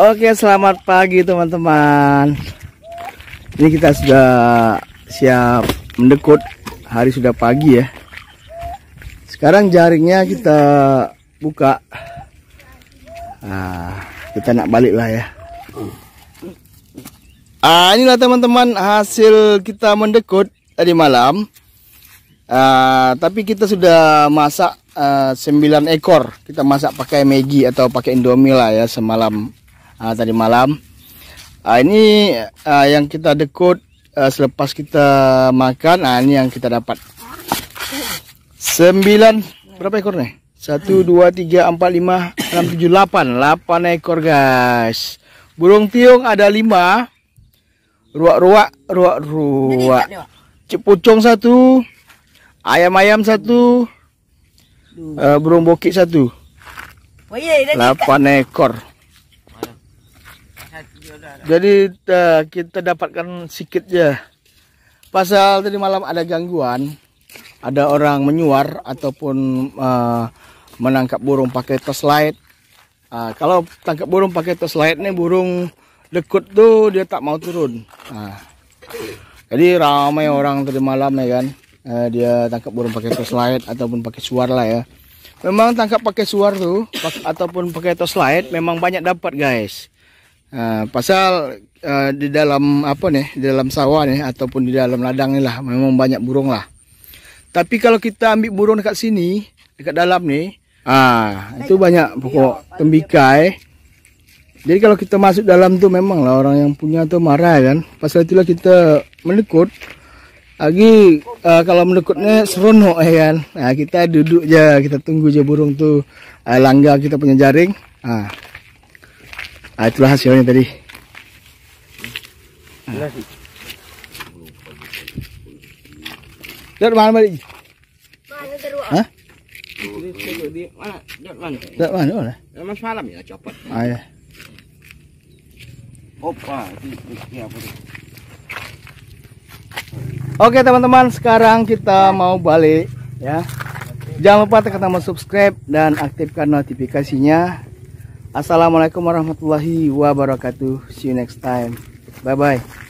Oke, selamat pagi teman-teman. Ini kita sudah siap mendekut. Hari sudah pagi ya. Sekarang jaringnya kita buka. Nah, kita nak balik lah ya. Ah, inilah teman-teman hasil kita mendekut tadi malam. Ah, tapi kita sudah masak Uh, ah, 9 ekor. Kita masak pakai Maggi atau pakai Indomie lah ya semalam uh, tadi malam uh, ini uh, yang kita dekut uh, selepas kita makan Uh, ini yang kita dapat Sembilan berapa ekor nih Satu dua tiga empat lima enam tujuh 8 8 ekor guys burung tiung ada lima. ruak-ruak ruak-ruak cepucung satu ayam-ayam satu uh, burung bokik satu 8 iya, ekor jadi uh, kita dapatkan sedikit ya. Pasal tadi malam ada gangguan, ada orang menyuar ataupun uh, menangkap burung pakai tos Uh, ah, kalau tangkap burung pakai tos light nih burung lekut tuh dia tak mau turun. Uh. Jadi ramai orang tadi malam ya kan. Uh, dia tangkap burung pakai tos light ataupun pakai suar lah ya. Memang tangkap pakai suar tuh ataupun pakai tos light memang banyak dapat guys. Ah, pasal uh, di dalam apa nih di dalam sawah nih ataupun di dalam ladang nih lah memang banyak burung lah tapi kalau kita ambil burung dekat sini dekat dalam nih, ah itu banyak pokok tembikai jadi kalau kita masuk dalam tu memang lah orang yang punya tu marah kan pasal itulah kita menekut lagi uh, kalau menekutnya seronok eh kan nah, kita duduk je kita tunggu je burung tu uh, langgar kita punya jaring ah uh. Nah, itulah hasilnya tadi. Nah. Lihat mana tadi? Mana terus? Hah? Mana? Mas malam ya copot. Ah ya. Opa, ini apa Oke teman-teman sekarang kita mau balik ya. Jangan lupa tekan tombol subscribe dan aktifkan notifikasinya Assalamualaikum warahmatullahi wabarakatuh. See you next time. Bye bye.